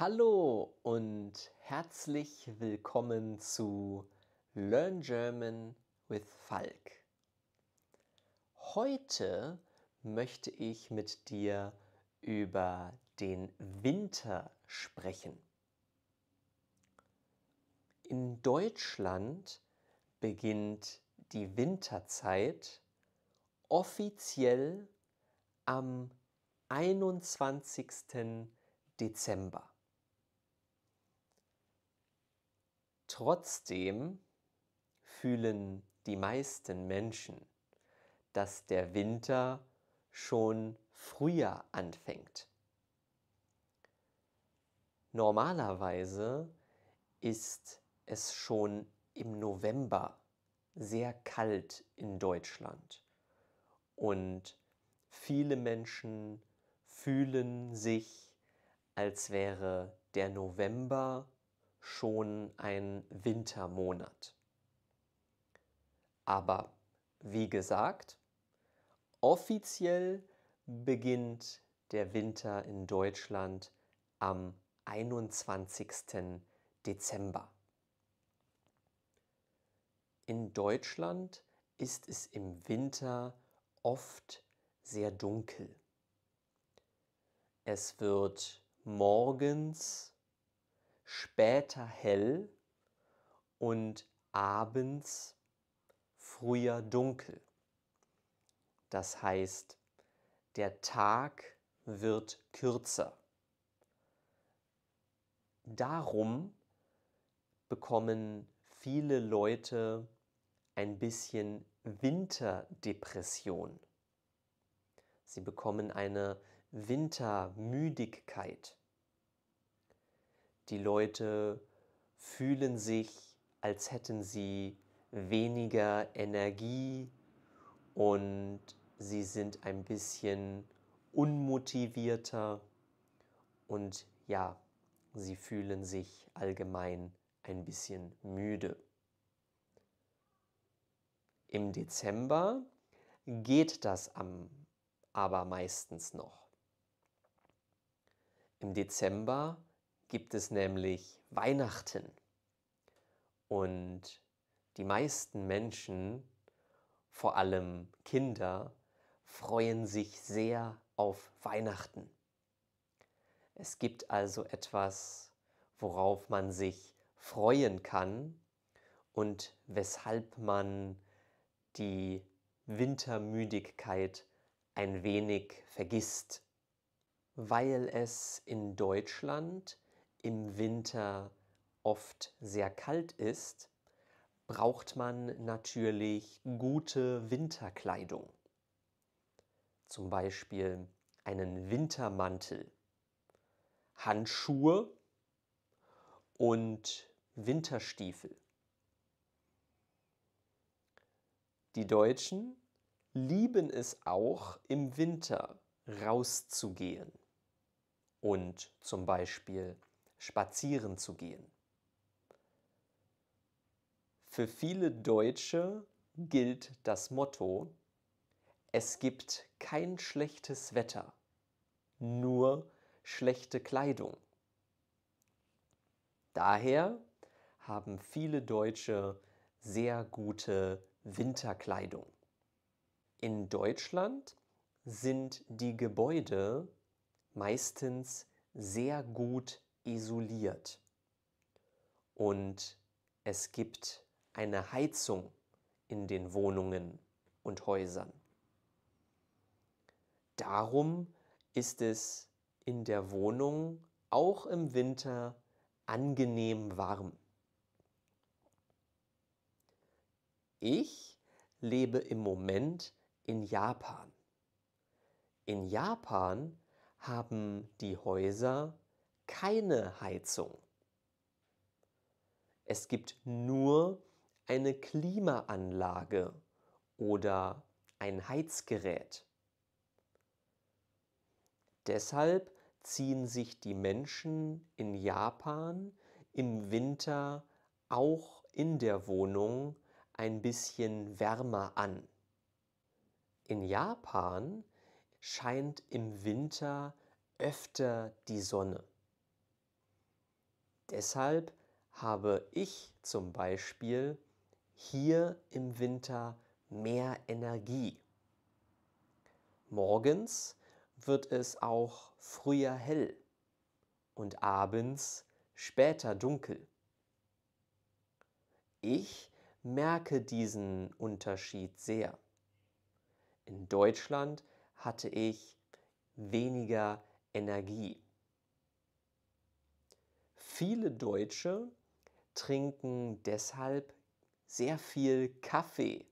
Hallo und herzlich willkommen zu Learn German with Falk. Heute möchte ich mit dir über den Winter sprechen. In Deutschland beginnt die Winterzeit offiziell am 21. Dezember. Trotzdem fühlen die meisten Menschen, dass der Winter schon früher anfängt. Normalerweise ist es schon im November sehr kalt in Deutschland und viele Menschen fühlen sich, als wäre der November schon ein Wintermonat. Aber wie gesagt, offiziell beginnt der Winter in Deutschland am 21. Dezember. In Deutschland ist es im Winter oft sehr dunkel. Es wird morgens später hell und abends früher dunkel. Das heißt, der Tag wird kürzer. Darum bekommen viele Leute ein bisschen Winterdepression. Sie bekommen eine Wintermüdigkeit. Die Leute fühlen sich, als hätten sie weniger Energie und sie sind ein bisschen unmotivierter und ja, sie fühlen sich allgemein ein bisschen müde. Im Dezember geht das am, aber meistens noch. Im Dezember gibt es nämlich Weihnachten. Und die meisten Menschen, vor allem Kinder, freuen sich sehr auf Weihnachten. Es gibt also etwas, worauf man sich freuen kann und weshalb man die Wintermüdigkeit ein wenig vergisst, weil es in Deutschland im Winter oft sehr kalt ist, braucht man natürlich gute Winterkleidung. Zum Beispiel einen Wintermantel, Handschuhe und Winterstiefel. Die Deutschen lieben es auch im Winter rauszugehen und zum Beispiel spazieren zu gehen. Für viele Deutsche gilt das Motto, es gibt kein schlechtes Wetter, nur schlechte Kleidung. Daher haben viele Deutsche sehr gute Winterkleidung. In Deutschland sind die Gebäude meistens sehr gut isoliert. Und es gibt eine Heizung in den Wohnungen und Häusern. Darum ist es in der Wohnung auch im Winter angenehm warm. Ich lebe im Moment in Japan. In Japan haben die Häuser keine Heizung. Es gibt nur eine Klimaanlage oder ein Heizgerät. Deshalb ziehen sich die Menschen in Japan im Winter auch in der Wohnung ein bisschen wärmer an. In Japan scheint im Winter öfter die Sonne. Deshalb habe ich zum Beispiel hier im Winter mehr Energie. Morgens wird es auch früher hell und abends später dunkel. Ich merke diesen Unterschied sehr. In Deutschland hatte ich weniger Energie. Viele Deutsche trinken deshalb sehr viel Kaffee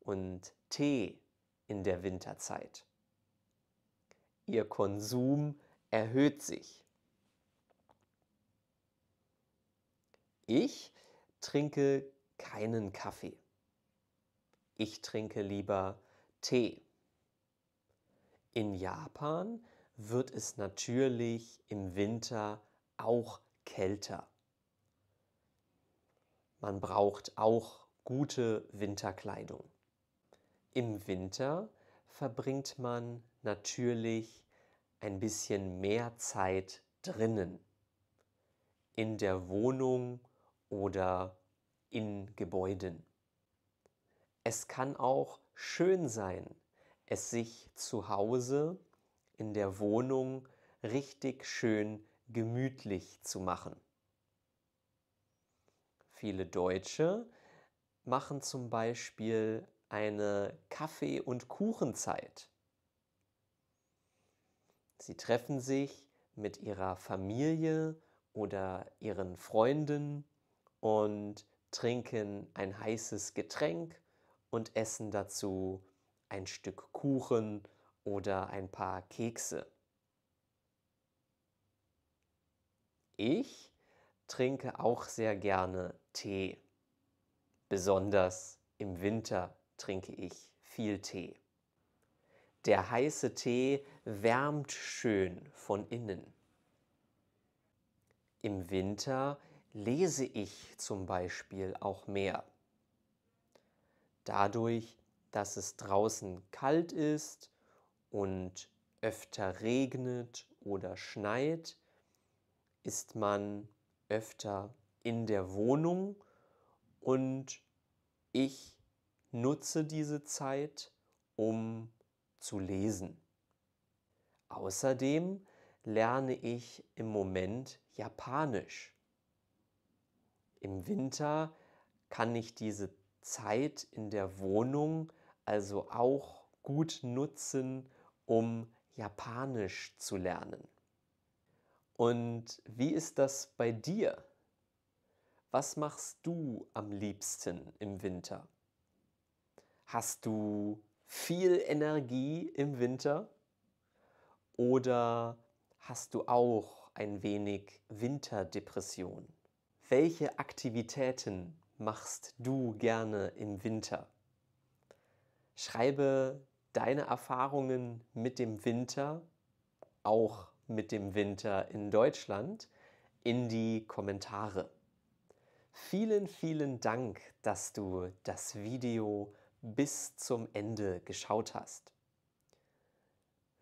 und Tee in der Winterzeit. Ihr Konsum erhöht sich. Ich trinke keinen Kaffee. Ich trinke lieber Tee. In Japan wird es natürlich im Winter auch kälter. Man braucht auch gute Winterkleidung. Im Winter verbringt man natürlich ein bisschen mehr Zeit drinnen, in der Wohnung oder in Gebäuden. Es kann auch schön sein, es sich zu Hause in der Wohnung richtig schön gemütlich zu machen. Viele Deutsche machen zum Beispiel eine Kaffee- und Kuchenzeit. Sie treffen sich mit ihrer Familie oder ihren Freunden und trinken ein heißes Getränk und essen dazu ein Stück Kuchen oder ein paar Kekse. ich trinke auch sehr gerne Tee. Besonders im Winter trinke ich viel Tee. Der heiße Tee wärmt schön von innen. Im Winter lese ich zum Beispiel auch mehr. Dadurch, dass es draußen kalt ist und öfter regnet oder schneit, ist man öfter in der Wohnung und ich nutze diese Zeit, um zu lesen. Außerdem lerne ich im Moment Japanisch. Im Winter kann ich diese Zeit in der Wohnung also auch gut nutzen, um Japanisch zu lernen. Und wie ist das bei dir? Was machst du am liebsten im Winter? Hast du viel Energie im Winter? Oder hast du auch ein wenig Winterdepression? Welche Aktivitäten machst du gerne im Winter? Schreibe deine Erfahrungen mit dem Winter auch mit dem Winter in Deutschland in die Kommentare. Vielen, vielen Dank, dass du das Video bis zum Ende geschaut hast.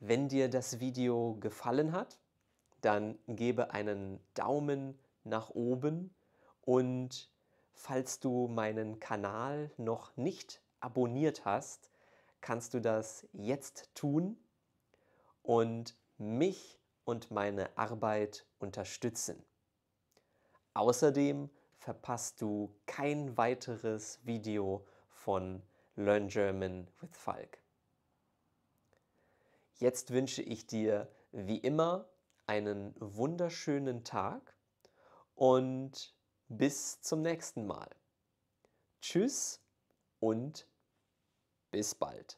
Wenn dir das Video gefallen hat, dann gebe einen Daumen nach oben und falls du meinen Kanal noch nicht abonniert hast, kannst du das jetzt tun und mich und meine Arbeit unterstützen. Außerdem verpasst du kein weiteres Video von Learn German with Falk. Jetzt wünsche ich dir wie immer einen wunderschönen Tag und bis zum nächsten Mal. Tschüss und bis bald.